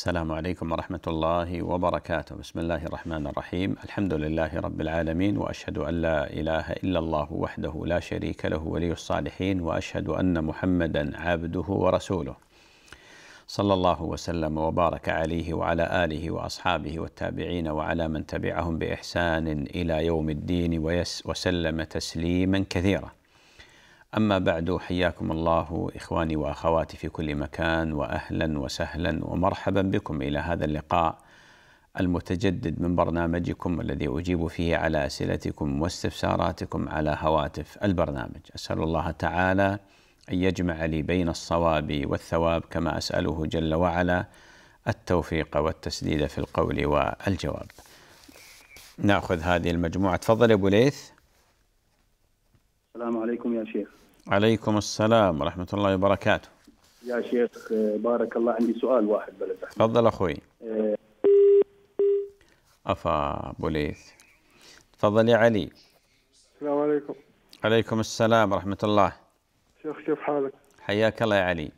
السلام عليكم ورحمة الله وبركاته، بسم الله الرحمن الرحيم، الحمد لله رب العالمين واشهد ان لا اله الا الله وحده لا شريك له ولي الصالحين واشهد ان محمدا عبده ورسوله. صلى الله وسلم وبارك عليه وعلى اله واصحابه والتابعين وعلى من تبعهم باحسان الى يوم الدين وسلم تسليما كثيرا. أما بعد حياكم الله إخواني وأخواتي في كل مكان وأهلا وسهلا ومرحبا بكم إلى هذا اللقاء المتجدد من برنامجكم الذي أجيب فيه على أسئلتكم واستفساراتكم على هواتف البرنامج أسأل الله تعالى أن يجمع لي بين الصواب والثواب كما أسأله جل وعلا التوفيق والتسديد في القول والجواب ناخذ هذه المجموعه تفضل يا ابو ليث السلام عليكم يا شيخ عليكم السلام ورحمة الله وبركاته يا شيخ بارك الله عندي سؤال واحد بلد تفضل أخوي آه. أفا بوليث تفضل يا علي السلام عليكم عليكم السلام ورحمة الله شيخ كيف حالك؟ حياك الله يا علي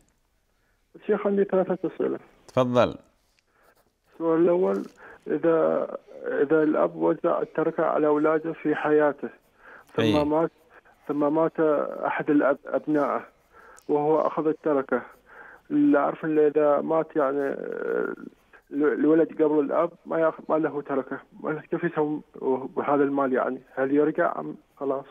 شيخ عندي ثلاثة أسئلة تفضل السؤال الأول إذا إذا الأب وزع التركة على أولاده في حياته ثم إيه. مات ثم مات أحد أبنائه وهو أخذ التركة لا أعرف إذا مات يعني آه، الولد قبل الأب ما يأخذ ما له تركة كيف يسوي بهذا المال يعني هل يرجع أم خلاص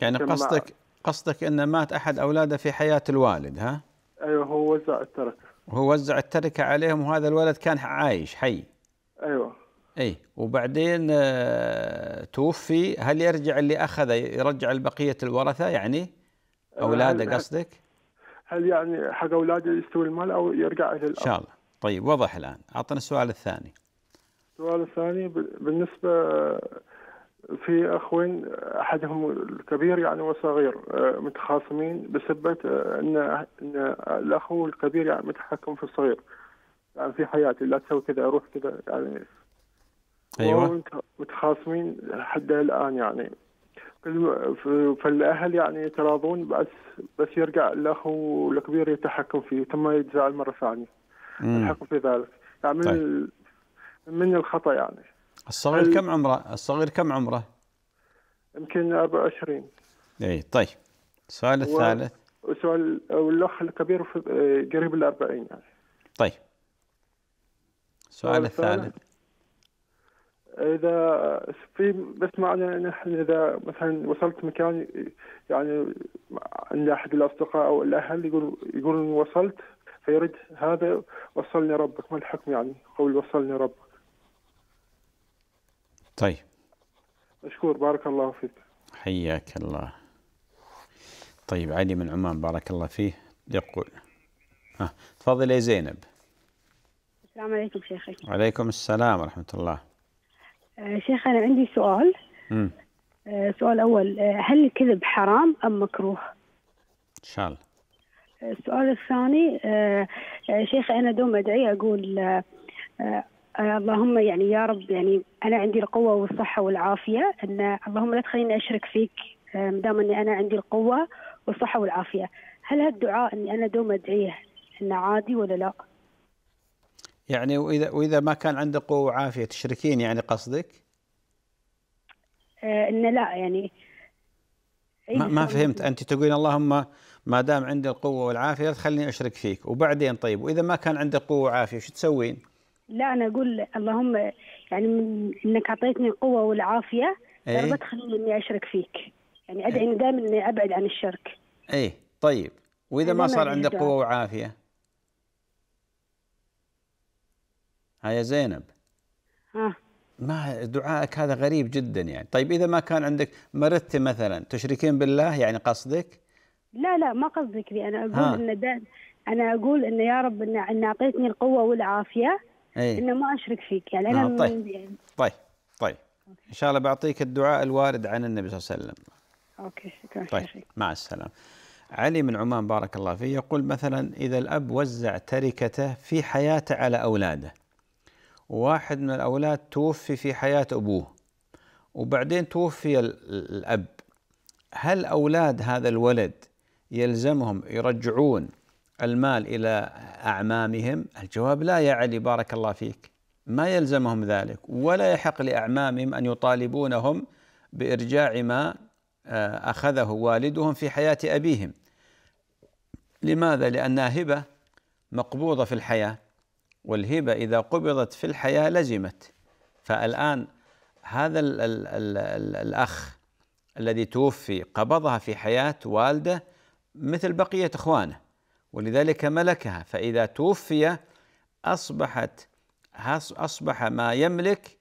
يعني قصدك قصدك أن مات أحد أولاده في حياة الوالد ها؟ أيوه هو وزع التركة هو وزع التركة عليهم وهذا الولد كان عايش حي أيوه اي وبعدين آه، توفي هل يرجع اللي اخذه يرجع البقيه الورثه يعني اولاده قصدك؟ هل يعني حق اولاده يستوي المال او يرجع الى ان شاء الله طيب وضح الان اعطنا السؤال الثاني السؤال الثاني بالنسبه في اخوين احدهم الكبير يعني والصغير آه، متخاصمين بسبب آه، ان ان الاخو الكبير يعني متحكم في الصغير يعني في حياتي لا تسوي كذا اروح كذا يعني ايوه متخاصمين حتى الان يعني فالاهل يعني يتراضون بس بس يرجع الاخ الكبير يتحكم فيه ثم يتزعل مره ثانيه الحكم في ذلك يعني من طيب. من الخطا يعني الصغير كم عمره؟ الصغير كم عمره؟ يمكن 24 اي طيب السؤال الثالث السؤال والاخ الكبير قريب ال 40 يعني طيب السؤال الثالث اذا في بس معنى نحن اذا مثلا وصلت مكان يعني عند احد الاصدقاء او الاهل يقول يقولون وصلت فيرد هذا وصلني ربك ما الحكم يعني قول وصلني ربك طيب مشكور بارك الله فيك حياك الله طيب علي من عمان بارك الله فيه يقول ها تفضل يا زينب السلام عليكم شيخي وعليكم السلام ورحمة الله آه، شيخ أنا عندي سؤال آه، سؤال أول آه، هل الكذب حرام أم مكروه؟ إن شاء الله السؤال الثاني شيخ أنا دوم أدعي أقول اللهم يعني يا رب يعني أنا عندي القوة والصحة والعافية أن اللهم لا تخليني أشرك فيك دام أني أنا عندي القوة والصحة والعافية هل هالدعاء أني أنا دوم أدعيه أنه عادي ولا لا؟ يعني واذا واذا ما كان عنده قوه وعافيه تشركين يعني قصدك؟ آه انه لا يعني ما, ما فهمت انت تقولين اللهم ما دام عندي القوه والعافيه لا تخليني اشرك فيك وبعدين طيب واذا ما كان عندك قوه وعافيه شو تسوين؟ لا انا اقول اللهم يعني من انك اعطيتني القوه والعافيه إيه؟ ما تخليني اني اشرك فيك يعني ادعي إيه؟ دائما اني ابعد عن الشرك. ايه طيب واذا ما صار عندك قوه وعافيه؟ ها يا زينب ها ما دعائك هذا غريب جدا يعني طيب إذا ما كان عندك مرضت مثلا تشركين بالله يعني قصدك لا لا ما قصدي كذي أنا أقول إن أنا أقول إن يا رب إن, إن أعطيتني القوة والعافية أي. إن ما أشرك فيك يعني أنا آه، طيب. يعني. طيب طيب إن شاء الله بعطيك الدعاء الوارد عن النبي صلى الله عليه وسلم أوكي شكرا طيب شكرا. مع السلامة علي من عمان بارك الله فيه يقول مثلا إذا الأب وزع تركته في حياته على أولاده وواحد من الأولاد توفي في حياة أبوه وبعدين توفي الأب هل أولاد هذا الولد يلزمهم يرجعون المال إلى أعمامهم الجواب لا يا علي بارك الله فيك ما يلزمهم ذلك ولا يحق لأعمامهم أن يطالبونهم بإرجاع ما آه، أخذه والدهم في حياة أبيهم لماذا؟ لأنها هبة مقبوضة في الحياة والهبة إذا قبضت في الحياة لزمت فالآن هذا الـ الـ الـ الـ الأخ الذي توفي قبضها في حياة والده مثل بقية إخوانه ولذلك ملكها فإذا توفي أصبحت أصبح ما يملك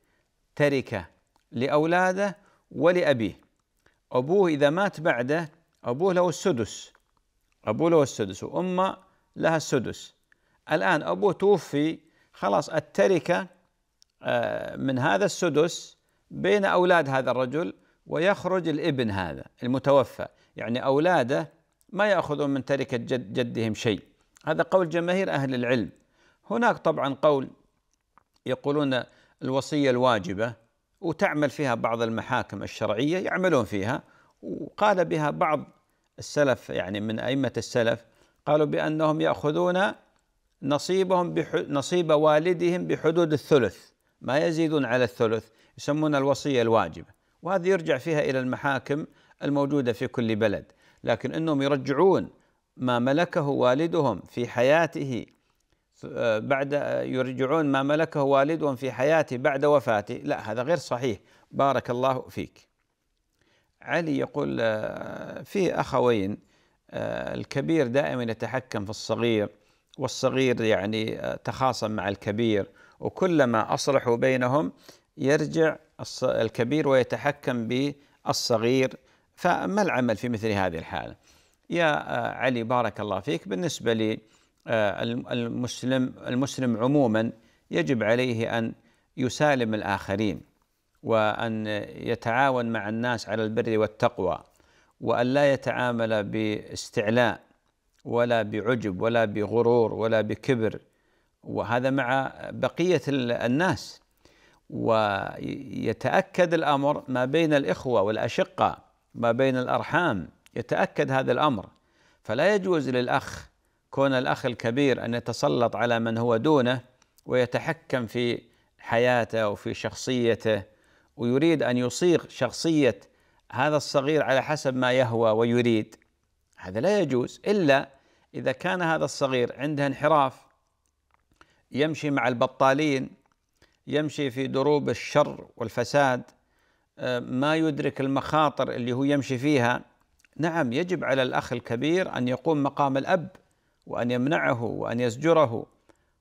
تركة لأولاده ولأبيه أبوه إذا مات بعده أبوه له السدس أبوه له السدس وأمه لها السدس الآن أبوه توفي خلاص التركة آه، من هذا السدس بين أولاد هذا الرجل ويخرج الابن هذا المتوفى يعني أولاده ما يأخذون من تركة جد جدهم شيء هذا قول جماهير أهل العلم هناك طبعا قول يقولون الوصية الواجبة وتعمل فيها بعض المحاكم الشرعية يعملون فيها وقال بها بعض السلف يعني من أئمة السلف قالوا بأنهم يأخذون نصيبهم بح... نصيب والدهم بحدود الثلث ما يزيدون على الثلث يسمون الوصية الواجبة وهذه يرجع فيها إلى المحاكم الموجودة في كل بلد لكن أنهم يرجعون ما ملكه والدهم في حياته آه، بعد يرجعون ما ملكه والدهم في حياته بعد وفاته لا هذا غير صحيح بارك الله فيك علي يقول آه، في أخوين آه، الكبير دائما يتحكم في الصغير والصغير يعني آه، تخاصم مع الكبير وكلما أصلحوا بينهم يرجع الكبير ويتحكم بالصغير فما العمل في مثل هذه الحالة يا آه، علي بارك الله فيك بالنسبة للمسلم آه، المسلم المسلم عموما يجب عليه أن يسالم الآخرين وأن يتعاون مع الناس على البر والتقوى وأن لا يتعامل باستعلاء ولا بعجب ولا بغرور ولا بكبر وهذا مع بقيه الناس ويتاكد الامر ما بين الاخوه والاشقه ما بين الارحام يتاكد هذا الامر فلا يجوز للاخ كون الاخ الكبير ان يتسلط على من هو دونه ويتحكم في حياته وفي شخصيته ويريد ان يصيغ شخصيه هذا الصغير على حسب ما يهوى ويريد هذا لا يجوز إلا إذا كان هذا الصغير عنده انحراف يمشي مع البطالين يمشي في دروب الشر والفساد آه، ما يدرك المخاطر اللي هو يمشي فيها نعم يجب على الأخ الكبير أن يقوم مقام الأب وأن يمنعه وأن يزجره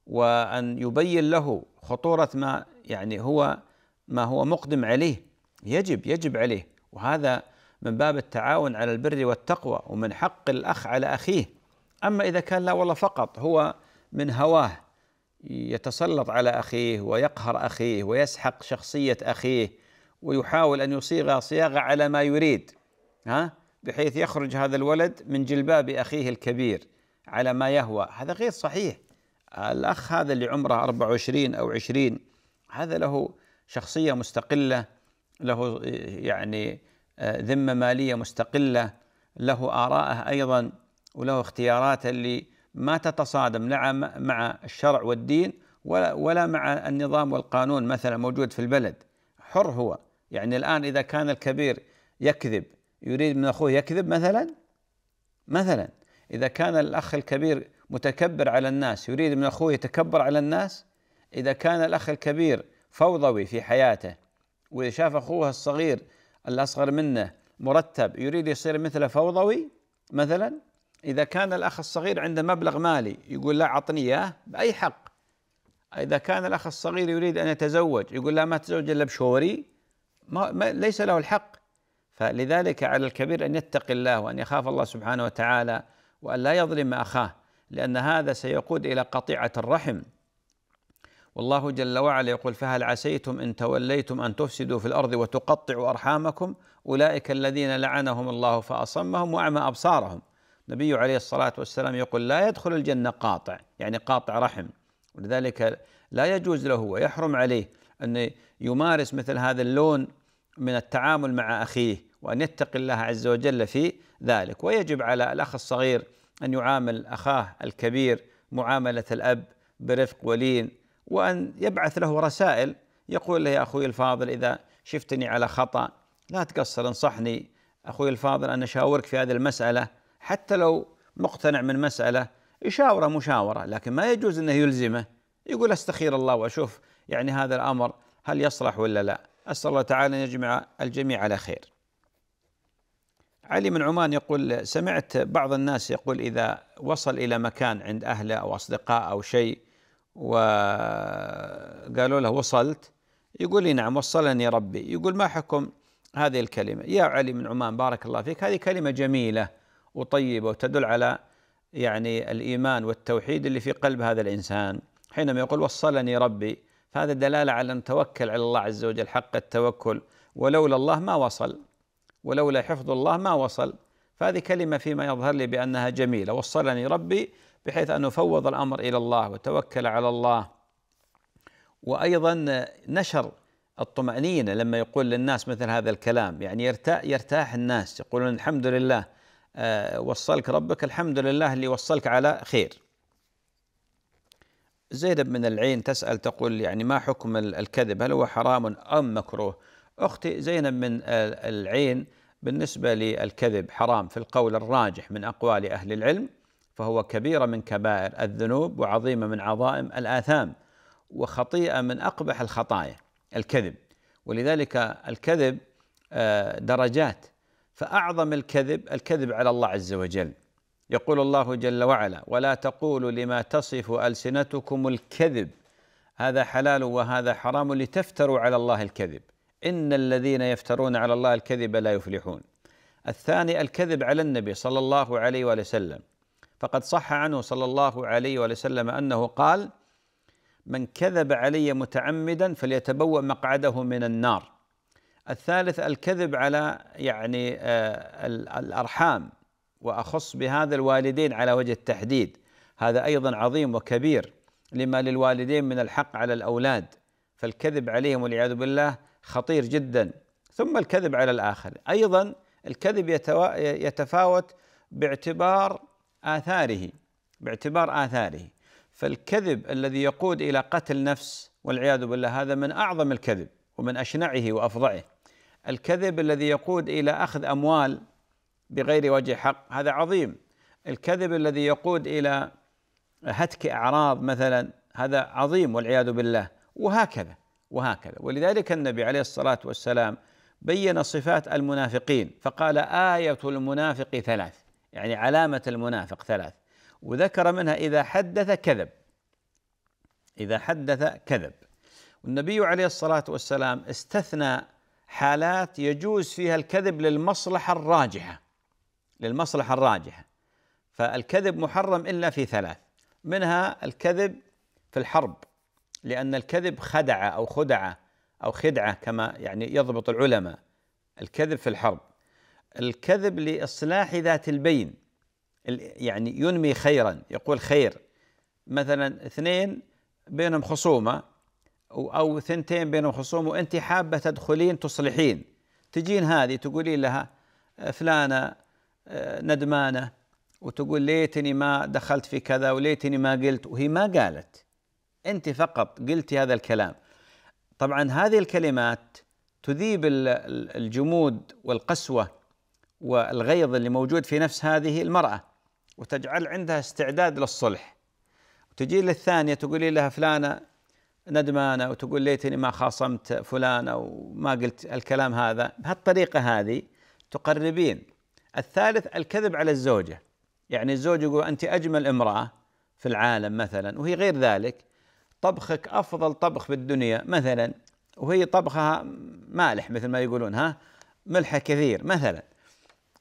وأن يبين له خطورة ما يعني هو ما هو مقدم عليه يجب يجب عليه وهذا من باب التعاون على البر والتقوى ومن حق الأخ على أخيه أما إذا كان لا والله فقط هو من هواه يتسلط على أخيه ويقهر أخيه ويسحق شخصية أخيه ويحاول أن يصيغ صياغة على ما يريد ها بحيث يخرج هذا الولد من جلباب أخيه الكبير على ما يهوى هذا غير صحيح الأخ هذا اللي عمره 24 أو 20 هذا له شخصية مستقلة له يعني آه، ذمه ماليه مستقله له آراءه أيضا وله اختياراته اللي ما تتصادم لا مع الشرع والدين ولا, ولا مع النظام والقانون مثلا موجود في البلد حر هو يعني الآن إذا كان الكبير يكذب يريد من أخوه يكذب مثلا مثلا إذا كان الأخ الكبير متكبر على الناس يريد من أخوه يتكبر على الناس إذا كان الأخ الكبير فوضوي في حياته وإذا شاف أخوه الصغير الأصغر منه مرتب يريد يصير مثله فوضوي مثلا إذا كان الأخ الصغير عنده مبلغ مالي يقول لا أعطني إياه بأي حق إذا كان الأخ الصغير يريد أن يتزوج يقول لا ما تزوج إلا بشوري ما, ما ليس له الحق فلذلك على الكبير أن يتقي الله وأن يخاف الله سبحانه وتعالى وأن لا يظلم أخاه لأن هذا سيقود إلى قطيعة الرحم والله جل وعلا يقول فهل عسيتم ان توليتم ان تفسدوا في الارض وتقطعوا ارحامكم اولئك الذين لعنهم الله فاصمهم واعمى ابصارهم النبي عليه الصلاه والسلام يقول لا يدخل الجنه قاطع يعني قاطع رحم ولذلك لا يجوز له ويحرم عليه ان يمارس مثل هذا اللون من التعامل مع اخيه وان يتقي الله عز وجل في ذلك ويجب على الاخ الصغير ان يعامل اخاه الكبير معامله الاب برفق ولين وأن يبعث له رسائل يقول له يا أخوي الفاضل إذا شفتني على خطأ لا تقصر انصحني أخوي الفاضل أن أشاورك في هذه المسألة حتى لو مقتنع من مسألة يشاوره مشاورة لكن ما يجوز أنه يلزمه يقول أستخير الله وأشوف يعني هذا الأمر هل يصلح ولا لا أسأل الله تعالى أن يجمع الجميع على خير علي من عمان يقول سمعت بعض الناس يقول إذا وصل إلى مكان عند أهله أو أصدقاء أو شيء وقالوا له وصلت يقول لي نعم وصلني ربي يقول ما حكم هذه الكلمة يا علي من عمان بارك الله فيك هذه كلمة جميلة وطيبة وتدل على يعني الإيمان والتوحيد اللي في قلب هذا الإنسان حينما يقول وصلني ربي فهذا دلالة على أن توكل على الله عز وجل حق التوكل ولولا الله ما وصل ولولا حفظ الله ما وصل فهذه كلمة فيما يظهر لي بأنها جميلة وصلني ربي بحيث انه فوض الامر الى الله وتوكل على الله وايضا نشر الطمأنينة لما يقول للناس مثل هذا الكلام يعني يرتاح, يرتاح الناس يقولون الحمد لله آه، وصلك ربك الحمد لله اللي وصلك على خير زينب من العين تسأل تقول يعني ما حكم الكذب هل هو حرام أم مكروه أختي زينب من آه، العين بالنسبة للكذب حرام في القول الراجح من أقوال أهل العلم فهو كبيرة من كبائر الذنوب وعظيمة من عظائم الآثام وخطيئة من أقبح الخطايا الكذب ولذلك الكذب آه، درجات فأعظم الكذب الكذب على الله عز وجل يقول الله جل وعلا ولا تقولوا لما تصف ألسنتكم الكذب هذا حلال وهذا حرام لتفتروا على الله الكذب إن الذين يفترون على الله الكذب لا يفلحون الثاني الكذب على النبي صلى الله عليه وسلم فقد صح عنه صلى الله عليه وسلم انه قال: من كذب علي متعمدا فليتبوأ مقعده من النار. الثالث الكذب على يعني آه، الارحام واخص بهذا الوالدين على وجه التحديد هذا ايضا عظيم وكبير لما للوالدين من الحق على الاولاد فالكذب عليهم والعياذ بالله خطير جدا ثم الكذب على الاخر ايضا الكذب يتفاوت باعتبار آثاره باعتبار آثاره فالكذب الذي يقود إلى قتل نفس والعياذ بالله هذا من أعظم الكذب ومن أشنعه وأفظعه الكذب الذي يقود إلى أخذ أموال بغير وجه حق هذا عظيم الكذب الذي يقود إلى هتك أعراض مثلا هذا عظيم والعياذ بالله وهكذا وهكذا ولذلك النبي عليه الصلاة والسلام بين صفات المنافقين فقال آية المنافق ثلاث يعني علامة المنافق ثلاث وذكر منها إذا حدث كذب إذا حدث كذب والنبي عليه الصلاة والسلام استثنى حالات يجوز فيها الكذب للمصلحة الراجحة للمصلحة الراجحة فالكذب محرم إلا في ثلاث منها الكذب في الحرب لأن الكذب خدعة أو خدعة أو خدعة كما يعني يضبط العلماء الكذب في الحرب الكذب لإصلاح ذات البين يعني ينمي خيرا يقول خير مثلا اثنين بينهم خصومة أو ثنتين بينهم خصومة وأنت حابة تدخلين تصلحين تجين هذه تقولين لها آه، فلانة آه، ندمانة وتقول ليتني ما دخلت في كذا وليتني ما قلت وهي ما قالت أنت فقط قلتي هذا الكلام طبعا هذه الكلمات تذيب الجمود والقسوة والغيظ اللي موجود في نفس هذه المرأة وتجعل عندها استعداد للصلح وتجي للثانية تقولي لها فلانة ندمانة وتقول ليتني ما خاصمت فلانة وما قلت الكلام هذا بهالطريقة هذه تقربين الثالث الكذب على الزوجة يعني الزوج يقول أنت أجمل امرأة في العالم مثلا وهي غير ذلك طبخك أفضل طبخ في الدنيا مثلا وهي طبخها مالح مثل ما يقولون ها ملحة كثير مثلا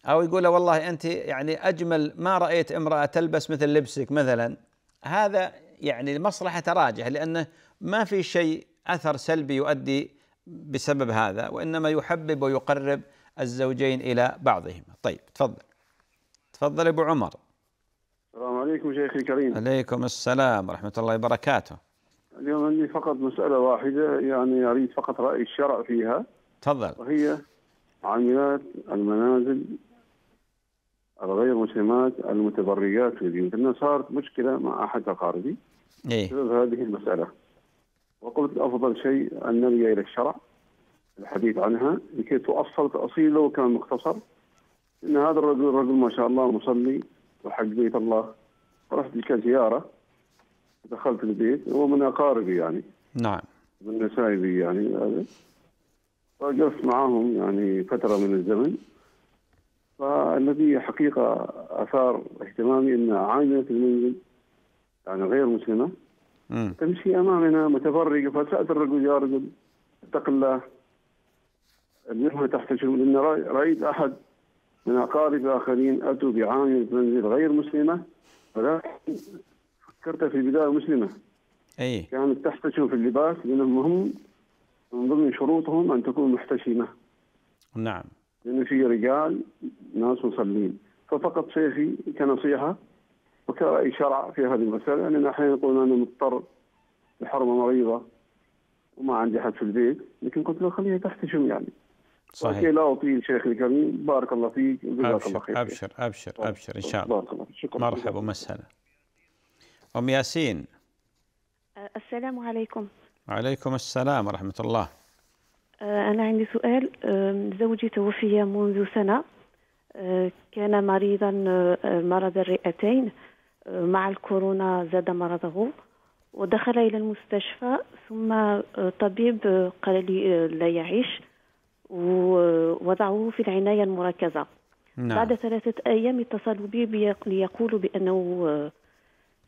أو يقول له والله أنت يعني أجمل ما رأيت امرأة تلبس مثل لبسك مثلا هذا يعني المصلحة تراجح لأنه ما في شيء أثر سلبي يؤدي بسبب هذا وإنما يحبب ويقرب الزوجين إلى بعضهما طيب تفضل تفضل أبو عمر السلام عليكم شيخي الكريم عليكم السلام ورحمة الله وبركاته اليوم عندي فقط مسألة واحدة يعني أريد فقط رأي الشرع فيها تفضل وهي عاملات المنازل الغير مسلمات المتبريات في ديننا صارت مشكله مع احد اقاربي إيه؟ بسبب هذه المساله وقلت أفضل شيء ان نلجا الى الشرع الحديث عنها لكي تؤصل تاصيل لو كان مختصر ان هذا الرجل رجل ما شاء الله مصلي وحق بيت الله رحت لك زياره دخلت البيت هو من اقاربي يعني نعم من نسائبي يعني وقفت معاهم يعني فتره من الزمن فالذي حقيقة أثار اهتمامي أن عائلة في المنزل يعني غير مسلمة تمشي أمامنا متفرقة فسألت الرجل يا رجل اتق الله المهنة تحت شنو لأن رأيت أحد من أقارب آخرين أتوا بعامل منزل غير مسلمة ولكن فكرت في البداية مسلمة أي كانت تحتشم في اللباس لأنهم هم من ضمن شروطهم أن تكون محتشمة نعم لأنه في رجال ناس مصلين ففقط سيفي كنصيحة وكرأي شرع في هذه المسألة لأن أحيانا يقول أنا مضطر الحرمة مريضة وما عندي حد في البيت لكن قلت له خليها تحتشم يعني صحيح اوكي لا اطيل شيخ الكريم بارك الله فيك جزاك الله خير ابشر ابشر طيب، ابشر ان طيب، شاء الله بارك الله شكرا مرحبا ومسهلا ام ياسين أه، السلام عليكم وعليكم السلام ورحمه الله آه، أنا عندي سؤال زوجي توفي منذ سنة آه، كان مريضا آه، مرض الرئتين مع الكورونا زاد مرضه ودخل إلى المستشفى ثم طبيب قال لي لا يعيش ووضعوه في العناية المركزة نعم. بعد ثلاثة أيام اتصلوا بي ليقولوا بأنه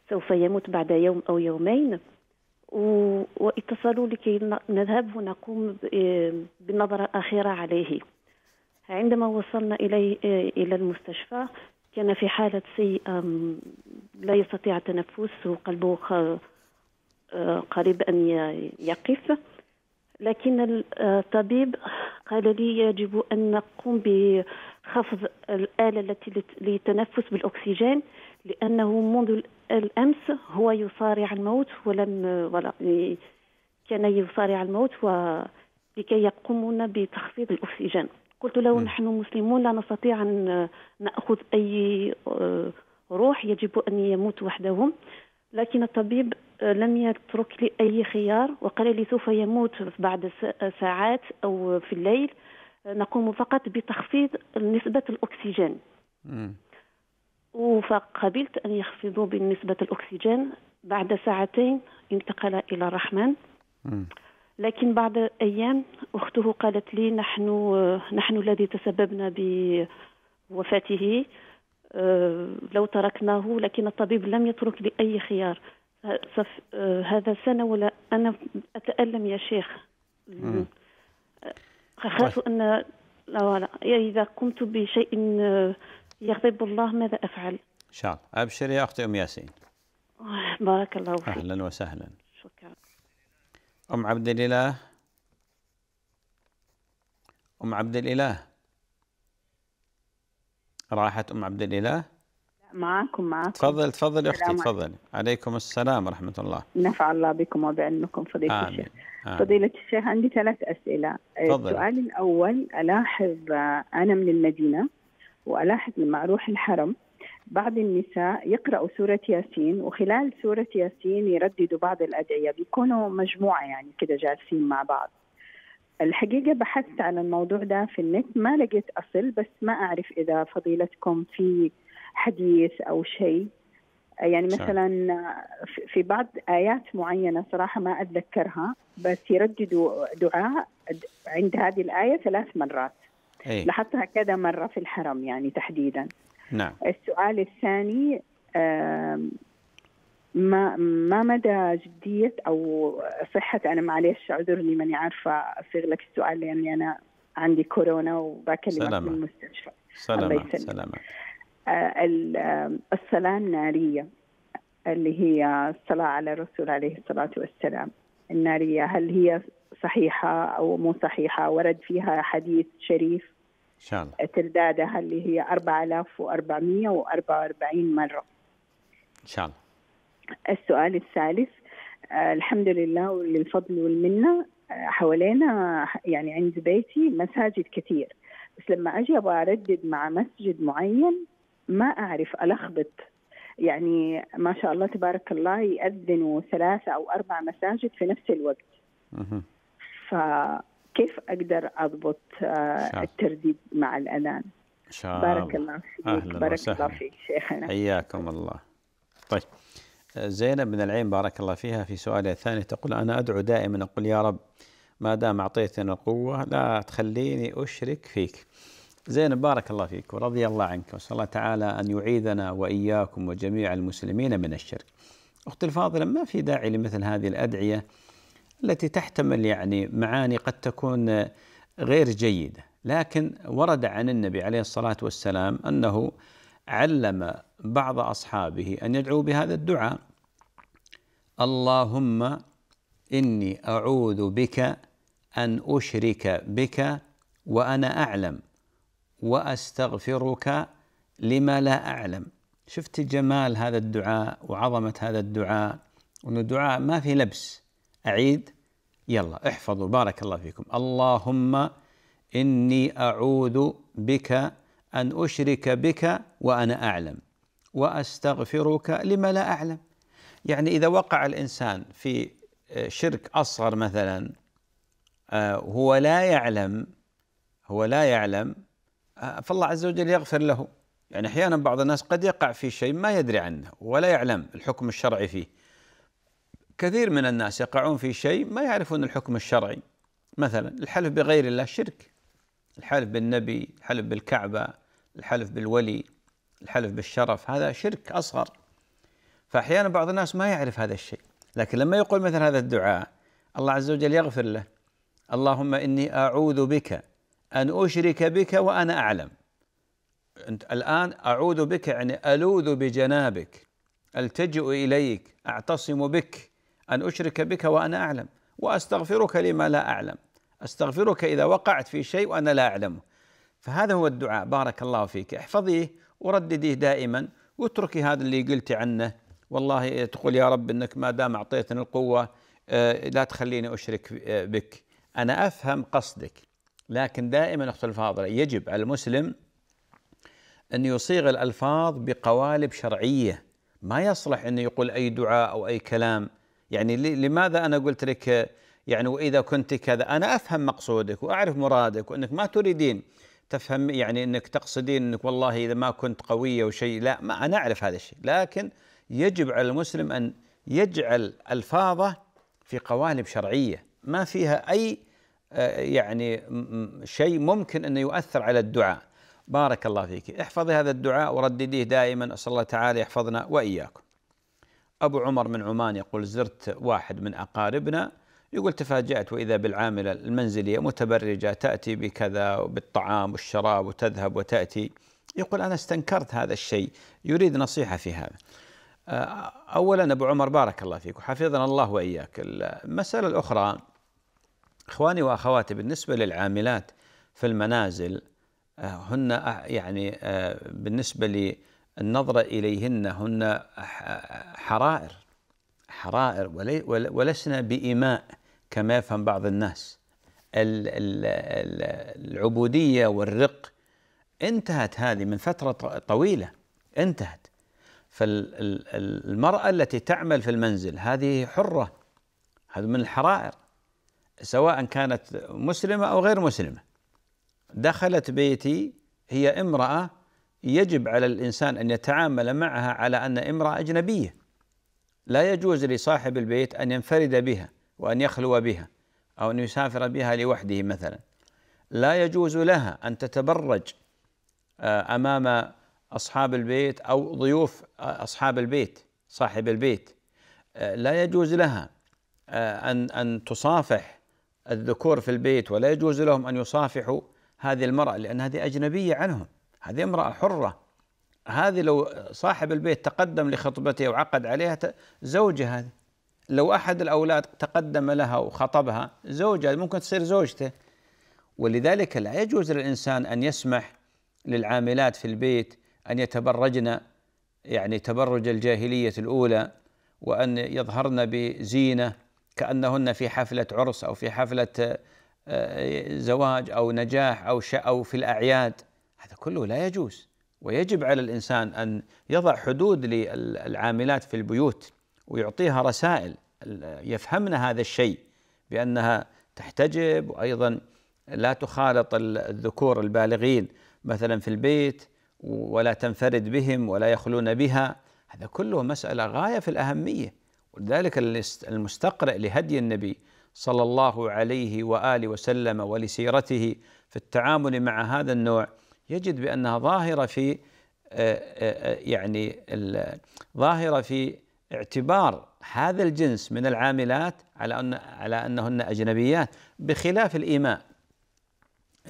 سوف يموت بعد يوم أو يومين واتصلوا لكي نذهب ونقوم بالنظرة الأخيرة عليه عندما وصلنا إليه إلى المستشفى كان في حالة سيئة لا يستطيع التنفس وقلبه قريب أن يقف لكن الطبيب قال لي يجب أن نقوم بخفض الآلة التي للتنفس بالأكسجين لأنه منذ الأمس هو يصارع الموت ولم ولا كان يصارع الموت ولكي يقومون بتخفيض الأكسجين قلت له نحن مسلمون لا نستطيع أن نأخذ أي آه، روح يجب أن يموت وحدهم لكن الطبيب آه، لم يترك لي أي خيار وقال لي سوف يموت بعد ساعات أو في الليل آه، نقوم فقط بتخفيض نسبة الأكسجين فقبلت أن يخفضوا بالنسبة الأكسجين بعد ساعتين انتقل إلى الرحمن لكن بعد أيام أخته قالت لي نحن نحن الذي تسببنا بوفاته آه، لو تركناه لكن الطبيب لم يترك لي أي خيار آه، هذا سنة ولا أنا أتألم يا شيخ أخاف أن لا, لا إذا قمت بشيء آه، يغضب الله ماذا أفعل إن شاء الله أبشري يا أختي أم ياسين بارك الله فيك أهلا وسهلا شكرا أم عبد الإله أم عبد الإله راحت أم عبد الإله معاكم معاكم تفضل تفضل يا اختي تفضل عليكم السلام ورحمه الله نفع الله بكم وبعلمكم فضيله آمين. الشيخ آمين. فضيله الشيخ عندي ثلاث اسئله تفضل. السؤال الاول الاحظ آه، انا من المدينه وألاحظ لما أروح الحرم بعض النساء يقرأوا سورة ياسين وخلال سورة ياسين يرددوا بعض الأدعية بيكونوا مجموعة يعني كده جالسين مع بعض الحقيقة بحثت عن الموضوع ده في النت ما لقيت أصل بس ما أعرف إذا فضيلتكم في حديث أو شيء يعني مثلا في بعض آيات معينة صراحة ما أتذكرها بس يرددوا دعاء عند هذه الآية ثلاث مرات أيه؟ لاحظتها كذا مرة في الحرم يعني تحديدا نعم السؤال الثاني ما ما مدى جدية أو صحة أنا معلش اعذرني ماني عارفة أصيغ لك السؤال لأني أنا عندي كورونا وبكلمك من المستشفى سلامة سلامة آه، آه، الصلاة النارية اللي هي الصلاة على الرسول عليه الصلاة والسلام النارية هل هي صحيحة أو مو صحيحة ورد فيها حديث شريف إن شاء الله تردادها اللي هي 4444 مرة إن شاء الله السؤال الثالث آه، الحمد لله وللفضل والمنة آه، حوالينا يعني عند بيتي مساجد كثير بس لما أجي أبغى أردد مع مسجد معين ما أعرف ألخبط يعني ما شاء الله تبارك الله يأذنوا ثلاثة أو أربع مساجد في نفس الوقت فكيف أقدر أضبط آه، الترديد مع الأذان شاء بارك الله فيك أهلا بارك الله فيك شيخنا حياكم الله طيب آه، زينب من العين بارك الله فيها في سؤالها الثاني تقول أنا أدعو دائما أقول يا رب ما دام أعطيتنا القوة لا تخليني أشرك فيك زين بارك الله فيك ورضي الله عنك وصلى الله تعالى أن يعيذنا وإياكم وجميع المسلمين من الشرك أختي الفاضلة ما في داعي لمثل هذه الأدعية التي تحتمل يعني معاني قد تكون غير جيدة لكن ورد عن النبي عليه الصلاة والسلام أنه علم بعض أصحابه أن يدعو بهذا الدعاء اللهم إني أعوذ بك أن أشرك بك وأنا أعلم واستغفرك لما لا اعلم شفت جمال هذا الدعاء وعظمه هذا الدعاء وانه دعاء ما في لبس اعيد يلا احفظوا بارك الله فيكم اللهم اني اعوذ بك ان اشرك بك وانا اعلم واستغفرك لما لا اعلم يعني اذا وقع الانسان في آه، شرك اصغر مثلا آه، هو لا يعلم هو لا يعلم فالله عز وجل يغفر له يعني احيانا بعض الناس قد يقع في شيء ما يدري عنه ولا يعلم الحكم الشرعي فيه كثير من الناس يقعون في شيء ما يعرفون الحكم الشرعي مثلا الحلف بغير الله شرك الحلف بالنبي الحلف بالكعبه الحلف بالولي الحلف بالشرف هذا شرك اصغر فاحيانا بعض الناس ما يعرف هذا الشيء لكن لما يقول مثل هذا الدعاء الله عز وجل يغفر له اللهم اني اعوذ بك أن أشرك بك وأنا أعلم أنت الآن أعوذ بك يعني ألوذ بجنابك ألتجئ إليك أعتصم بك أن أشرك بك وأنا أعلم وأستغفرك لما لا أعلم أستغفرك إذا وقعت في شيء وأنا لا أعلمه فهذا هو الدعاء بارك الله فيك احفظيه وردديه دائما واتركي هذا اللي قلت عنه والله تقول يا رب انك ما دام اعطيتني القوه آه، لا تخليني اشرك آه، بك انا افهم قصدك لكن دائما اختي الفاضله يجب على المسلم أن يصيغ الألفاظ بقوالب شرعية ما يصلح أنه يقول أي دعاء أو أي كلام يعني لماذا أنا قلت لك يعني وإذا كنت كذا أنا أفهم مقصودك وأعرف مرادك وأنك ما تريدين تفهم يعني أنك تقصدين أنك والله إذا ما كنت قوية وشيء لا ما أنا أعرف هذا الشيء لكن يجب على المسلم أن يجعل ألفاظه في قوالب شرعية ما فيها أي يعني شيء ممكن أن يؤثر على الدعاء بارك الله فيك احفظي هذا الدعاء وردديه دائما أسأل الله تعالى يحفظنا وإياكم أبو عمر من عمان يقول زرت واحد من أقاربنا يقول تفاجأت وإذا بالعاملة المنزلية متبرجة تأتي بكذا بالطعام والشراب وتذهب وتأتي يقول أنا استنكرت هذا الشيء يريد نصيحة في هذا أولا أبو عمر بارك الله فيك وحفظنا الله وإياك المسألة الأخرى اخواني واخواتي بالنسبه للعاملات في المنازل آه، هن يعني آه، بالنسبه للنظره اليهن هن حرائر حرائر ولسنا بإماء كما يفهم بعض الناس العبودية والرق انتهت هذه من فترة طويلة انتهت فالمرأة التي تعمل في المنزل هذه حرة هذا من الحرائر سواء كانت مسلمه او غير مسلمه دخلت بيتي هي امراه يجب على الانسان ان يتعامل معها على ان امراه اجنبيه لا يجوز لصاحب البيت ان ينفرد بها وان يخلو بها او ان يسافر بها لوحده مثلا لا يجوز لها ان تتبرج آه، امام اصحاب البيت او ضيوف آه، اصحاب البيت صاحب البيت آه، لا يجوز لها ان ان تصافح الذكور في البيت ولا يجوز لهم أن يصافحوا هذه المرأة لأن هذه أجنبية عنهم هذه امرأة حرة هذه لو صاحب البيت تقدم لخطبتها وعقد عليها زوجة هذه لو أحد الأولاد تقدم لها وخطبها زوجة ممكن تصير زوجته ولذلك لا يجوز للإنسان أن يسمح للعاملات في البيت أن يتبرجن يعني تبرج الجاهلية الأولى وأن يظهرن بزينة كأنهن في حفلة عرس أو في حفلة آه، زواج أو نجاح أو أو في الأعياد هذا كله لا يجوز ويجب على الإنسان أن يضع حدود للعاملات في البيوت ويعطيها رسائل يفهمن هذا الشيء بأنها تحتجب وأيضا لا تخالط الذكور البالغين مثلا في البيت ولا تنفرد بهم ولا يخلون بها هذا كله مسألة غاية في الأهمية ولذلك المستقرئ لهدي النبي صلى الله عليه واله وسلم ولسيرته في التعامل مع هذا النوع يجد بانها ظاهره في آه، آه، آه، يعني ظاهره في اعتبار هذا الجنس من العاملات على ان على انهن اجنبيات بخلاف الايماء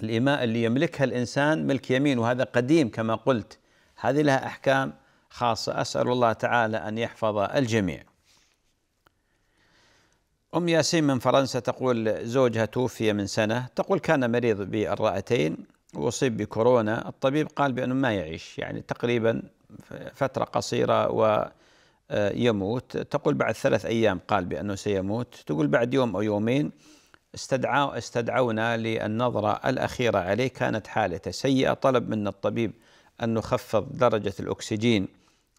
الإيماء اللي يملكها الإنسان ملك يمين وهذا قديم كما قلت هذه لها أحكام خاصة أسأل الله تعالى أن يحفظ الجميع أم ياسين من فرنسا تقول زوجها توفي من سنة تقول كان مريض بالرئتين وأصيب بكورونا الطبيب قال بأنه ما يعيش يعني تقريبا فترة قصيرة ويموت آه، تقول بعد ثلاث أيام قال بأنه سيموت تقول بعد يوم أو يومين استدعوا استدعونا للنظرة الأخيرة عليه كانت حالته سيئة طلب منا الطبيب أن نخفض درجة الأكسجين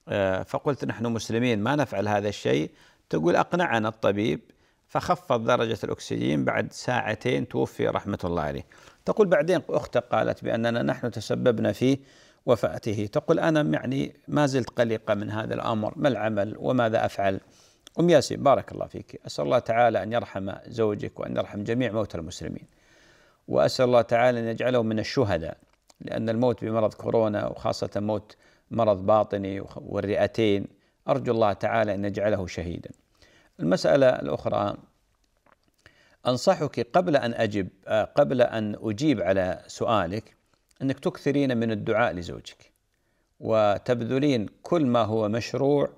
آه، فقلت نحن مسلمين ما نفعل هذا الشيء تقول أقنعنا الطبيب فخفض درجة الأكسجين بعد ساعتين توفي رحمة الله عليه تقول بعدين أخته قالت بأننا نحن تسببنا في وفاته تقول أنا يعني ما زلت قلقة من هذا الأمر ما العمل وماذا أفعل أم ياسين بارك الله فيك أسأل الله تعالى أن يرحم زوجك وأن يرحم جميع موتى المسلمين وأسأل الله تعالى أن يجعله من الشهداء لأن الموت بمرض كورونا وخاصة موت مرض باطني والرئتين أرجو الله تعالى أن يجعله شهيدا المسألة الأخرى أنصحك قبل أن أجب آه، قبل أن أجيب على سؤالك أنك تكثرين من الدعاء لزوجك وتبذلين كل ما هو مشروع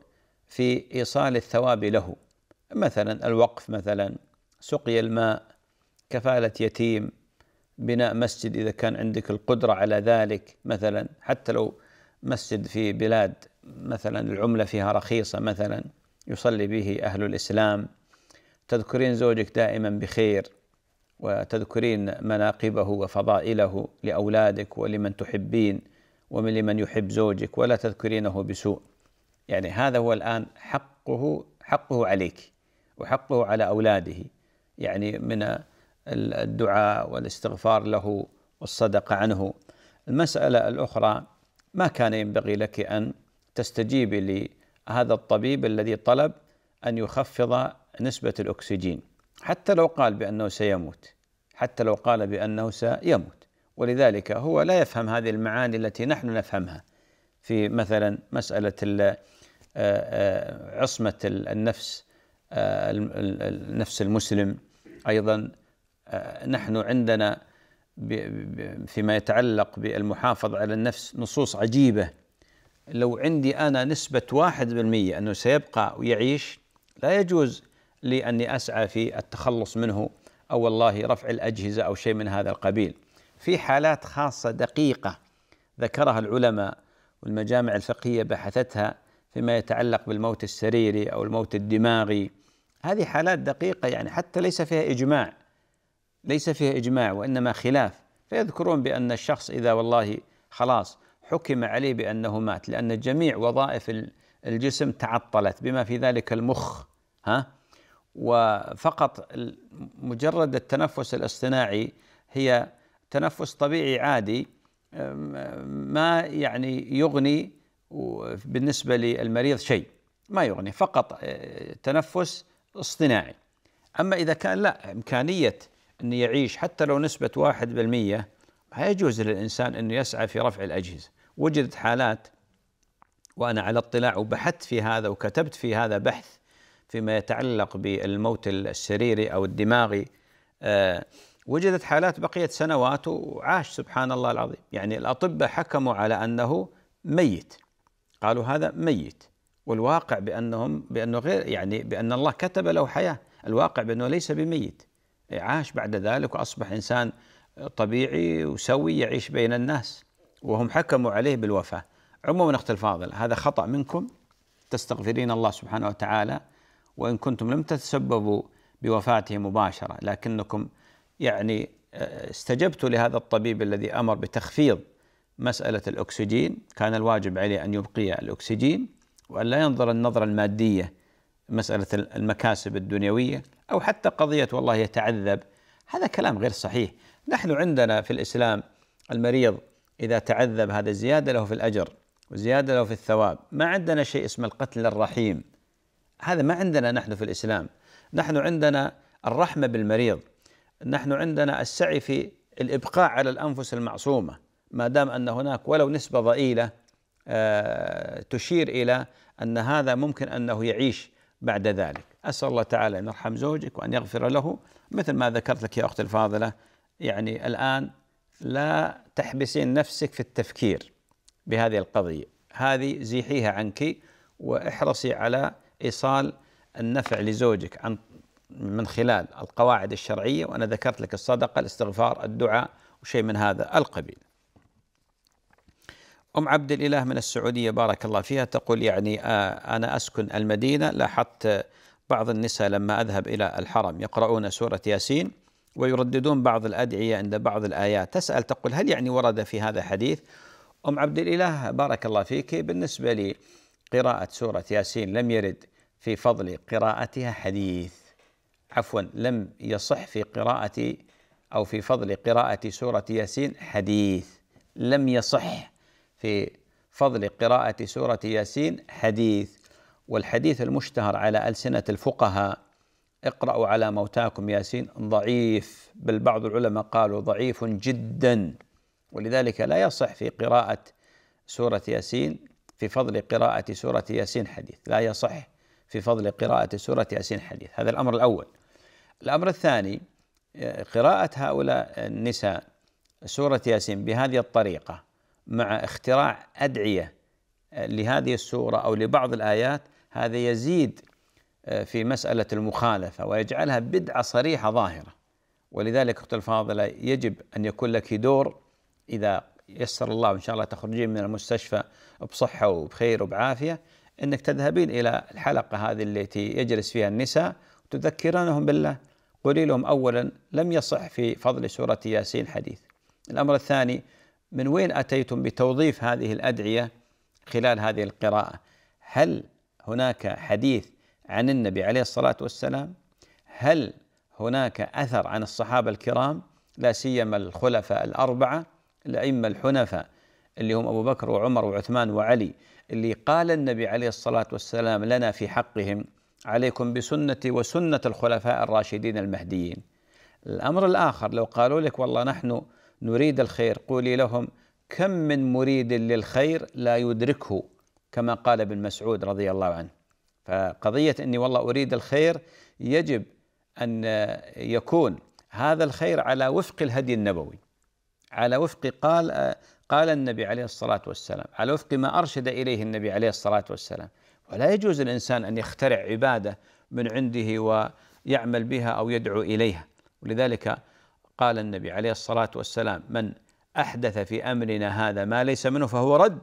في إيصال الثواب له مثلا الوقف مثلا سقي الماء كفالة يتيم بناء مسجد إذا كان عندك القدرة على ذلك مثلا حتى لو مسجد في بلاد مثلا العملة فيها رخيصة مثلا يصلي به أهل الإسلام تذكرين زوجك دائما بخير وتذكرين مناقبه وفضائله لأولادك ولمن تحبين ومن لمن يحب زوجك ولا تذكرينه بسوء يعني هذا هو الآن حقه حقه عليك وحقه على أولاده يعني من الدعاء والاستغفار له والصدقة عنه المسألة الأخرى ما كان ينبغي لك أن تستجيبي هذا الطبيب الذي طلب أن يخفض نسبة الأكسجين حتى لو قال بأنه سيموت حتى لو قال بأنه سيموت ولذلك هو لا يفهم هذه المعاني التي نحن نفهمها في مثلا مسألة آه، آه، عصمة النفس آه، النفس المسلم أيضا نحن عندنا فيما يتعلق بالمحافظة على النفس نصوص عجيبة لو عندي أنا نسبة واحد بالمية أنه سيبقى ويعيش لا يجوز لي أني أسعى في التخلص منه أو والله رفع الأجهزة أو شيء من هذا القبيل في حالات خاصة دقيقة ذكرها العلماء والمجامع الفقهية بحثتها فيما يتعلق بالموت السريري أو الموت الدماغي هذه حالات دقيقة يعني حتى ليس فيها إجماع ليس فيها إجماع وإنما خلاف فيذكرون بأن الشخص إذا والله خلاص حكم عليه بأنه مات لأن جميع وظائف الجسم تعطلت بما في ذلك المخ ها وفقط مجرد التنفس الاصطناعي هي تنفس طبيعي عادي ما يعني يغني بالنسبة للمريض شيء ما يغني فقط أه، تنفس اصطناعي أما إذا كان لا إمكانية أن يعيش حتى لو نسبة واحد بالمية لا يجوز للإنسان أن يسعى في رفع الأجهزة وجدت حالات وانا على اطلاع وبحثت في هذا وكتبت في هذا بحث فيما يتعلق بالموت السريري او الدماغي آه، وجدت حالات بقيت سنوات وعاش سبحان الله العظيم يعني الاطباء حكموا على انه ميت قالوا هذا ميت والواقع بانهم بانه غير يعني بان الله كتب له حياه الواقع بانه ليس بميت عاش بعد ذلك واصبح انسان طبيعي وسوي يعيش بين الناس وهم حكموا عليه بالوفاة عموما أخت الفاضل هذا خطأ منكم تستغفرين الله سبحانه وتعالى وإن كنتم لم تتسببوا بوفاته مباشرة لكنكم يعني آه، استجبتوا لهذا الطبيب الذي امر بتخفيض مساله الاكسجين، كان الواجب عليه ان يبقي الاكسجين وان لا ينظر النظره الماديه مساله المكاسب الدنيويه او حتى قضيه والله يتعذب هذا كلام غير صحيح، نحن عندنا في الاسلام المريض إذا تعذب هذا زيادة له في الأجر وزيادة له في الثواب ما عندنا شيء اسمه القتل الرحيم هذا ما عندنا نحن في الإسلام نحن عندنا الرحمة بالمريض نحن عندنا السعي في الإبقاء على الأنفس المعصومة ما دام أن هناك ولو نسبة ضئيلة آه، تشير إلى أن هذا ممكن أنه يعيش بعد ذلك أسأل الله تعالى أن يرحم زوجك وأن يغفر له مثل ما ذكرت لك يا أختي الفاضلة يعني الآن لا تحبسين نفسك في التفكير بهذه القضية هذه زيحيها عنك واحرصي على إيصال النفع لزوجك عن من خلال القواعد الشرعية وأنا ذكرت لك الصدقة الاستغفار الدعاء وشيء من هذا القبيل أم عبد الإله من السعودية بارك الله فيها تقول يعني آه، أنا أسكن المدينة لاحظت بعض النساء لما أذهب إلى الحرم يقرؤون سورة ياسين ويرددون بعض الأدعية عند بعض الآيات تسأل تقول هل يعني ورد في هذا حديث أم عبد الإله بارك الله فيك بالنسبة لقراءة سورة ياسين لم يرد في فضل قراءتها حديث عفوا لم يصح في قراءة أو في فضل قراءة سورة ياسين حديث لم يصح في فضل قراءة سورة ياسين حديث والحديث المشتهر على ألسنة الفقهاء اقرأوا على موتاكم ياسين ضعيف بل بعض العلماء قالوا ضعيف جدا ولذلك لا يصح في قراءة سورة ياسين في فضل قراءة سورة ياسين حديث لا يصح في فضل قراءة سورة ياسين حديث هذا الأمر الأول الأمر الثاني قراءة هؤلاء النساء سورة ياسين بهذه الطريقة مع اختراع أدعية لهذه السورة أو لبعض الآيات هذا يزيد آه، في مسألة المخالفة ويجعلها بدعة صريحة ظاهرة ولذلك أخت الفاضلة يجب أن يكون لك دور إذا يسر الله إن شاء الله تخرجين من المستشفى بصحة وبخير وبعافية أنك تذهبين إلى الحلقة هذه التي يجلس فيها النساء تذكرانهم بالله قولي لهم أولا لم يصح في فضل سورة ياسين حديث الأمر الثاني من وين أتيتم بتوظيف هذه الأدعية خلال هذه القراءة هل هناك حديث عن النبي عليه الصلاه والسلام؟ هل هناك اثر عن الصحابه الكرام لا سيما الخلفاء الاربعه الائمه الحنفاء اللي هم ابو بكر وعمر وعثمان وعلي اللي قال النبي عليه الصلاه والسلام لنا في حقهم عليكم بسنتي وسنه الخلفاء الراشدين المهديين. الامر الاخر لو قالوا لك والله نحن نريد الخير قولي لهم كم من مريد للخير لا يدركه كما قال ابن مسعود رضي الله عنه فقضية أني والله أريد الخير يجب أن يكون هذا الخير على وفق الهدي النبوي على وفق قال قال النبي عليه الصلاة والسلام على وفق ما أرشد إليه النبي عليه الصلاة والسلام ولا يجوز الإنسان أن يخترع عبادة من عنده ويعمل بها أو يدعو إليها ولذلك قال النبي عليه الصلاة والسلام من أحدث في أمرنا هذا ما ليس منه فهو رد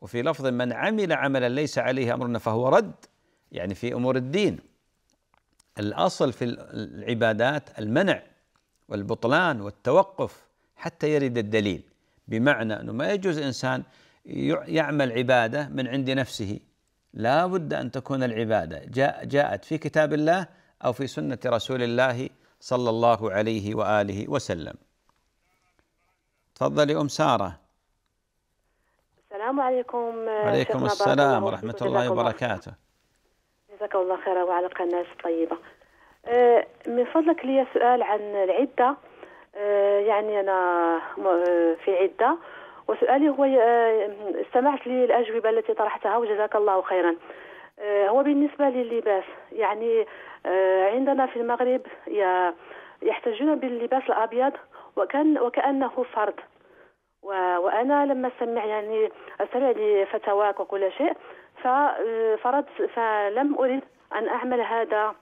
وفي لفظ من عمل عملا ليس عليه امرنا فهو رد يعني في امور الدين الاصل في العبادات المنع والبطلان والتوقف حتى يرد الدليل بمعنى انه ما يجوز انسان يعمل عباده من عند نفسه لا بد ان تكون العباده جاء جاءت في كتاب الله او في سنه رسول الله صلى الله عليه واله وسلم تفضلي ام ساره السلام عليكم وعليكم آه، السلام ورحمة الله وبركاته جزاك الله خيرا وعلى قناة طيبة آه، من فضلك لي سؤال عن العدة آه، يعني أنا في عدة وسؤالي هو استمعت للأجوبة التي طرحتها وجزاك الله خيرا هو بالنسبة لللباس يعني عندنا في المغرب يحتجون باللباس الأبيض وكان وكأنه فرض وانا لما سمع يعني اسرع لي فتواك وكل شيء ففرضت فلم اريد ان اعمل هذا